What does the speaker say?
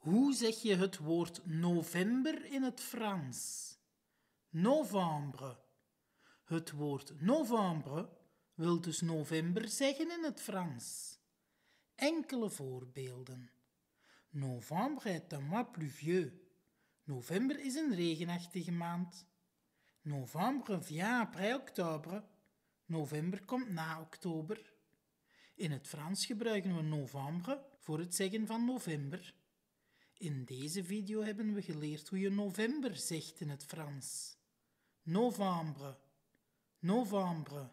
Hoe zeg je het woord november in het Frans? Novembre. Het woord novembre wil dus november zeggen in het Frans. Enkele voorbeelden. Novembre est un mois pluvieux. November is een regenachtige maand. Novembre vient après octobre. November komt na oktober. In het Frans gebruiken we novembre voor het zeggen van november. In deze video hebben we geleerd hoe je november zegt in het Frans. Novembre. Novembre.